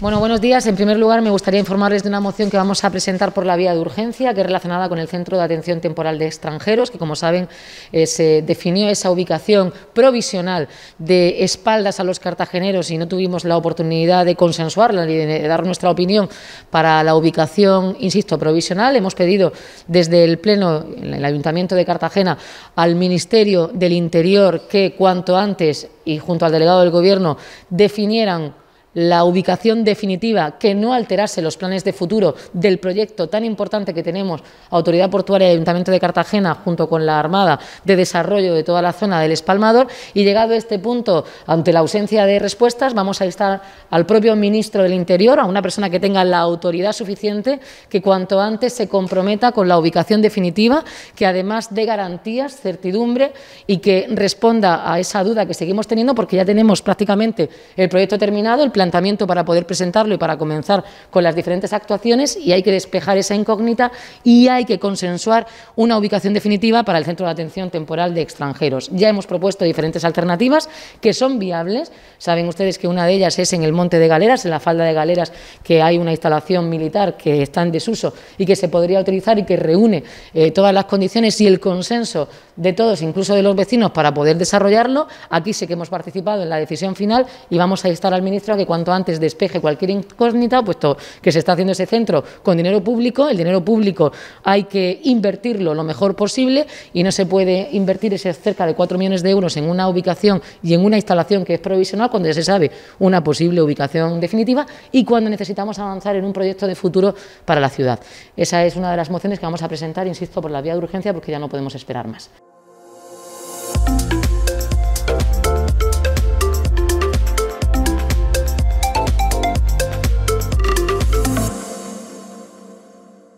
Bueno, buenos días. En primer lugar, me gustaría informarles de una moción que vamos a presentar por la vía de urgencia, que es relacionada con el Centro de Atención Temporal de Extranjeros, que, como saben, eh, se definió esa ubicación provisional de espaldas a los cartageneros y no tuvimos la oportunidad de consensuarla ni de dar nuestra opinión para la ubicación, insisto, provisional. Hemos pedido desde el Pleno, en el Ayuntamiento de Cartagena, al Ministerio del Interior que cuanto antes y junto al delegado del Gobierno definieran la ubicación definitiva, que no alterase los planes de futuro del proyecto tan importante que tenemos, Autoridad Portuaria y Ayuntamiento de Cartagena, junto con la Armada, de desarrollo de toda la zona del Espalmador. Y llegado a este punto, ante la ausencia de respuestas, vamos a instar al propio ministro del Interior, a una persona que tenga la autoridad suficiente, que cuanto antes se comprometa con la ubicación definitiva, que además dé garantías, certidumbre y que responda a esa duda que seguimos teniendo, porque ya tenemos prácticamente el proyecto terminado, planteamiento para poder presentarlo y para comenzar con las diferentes actuaciones y hay que despejar esa incógnita y hay que consensuar una ubicación definitiva para el Centro de Atención Temporal de Extranjeros. Ya hemos propuesto diferentes alternativas que son viables. Saben ustedes que una de ellas es en el Monte de Galeras, en la falda de Galeras, que hay una instalación militar que está en desuso y que se podría utilizar y que reúne eh, todas las condiciones y el consenso de todos, incluso de los vecinos, para poder desarrollarlo. Aquí sé que hemos participado en la decisión final y vamos a instar al ministro a que cuanto antes despeje cualquier incógnita, puesto que se está haciendo ese centro con dinero público. El dinero público hay que invertirlo lo mejor posible y no se puede invertir ese cerca de cuatro millones de euros en una ubicación y en una instalación que es provisional cuando ya se sabe una posible ubicación definitiva y cuando necesitamos avanzar en un proyecto de futuro para la ciudad. Esa es una de las mociones que vamos a presentar, insisto, por la vía de urgencia porque ya no podemos esperar más.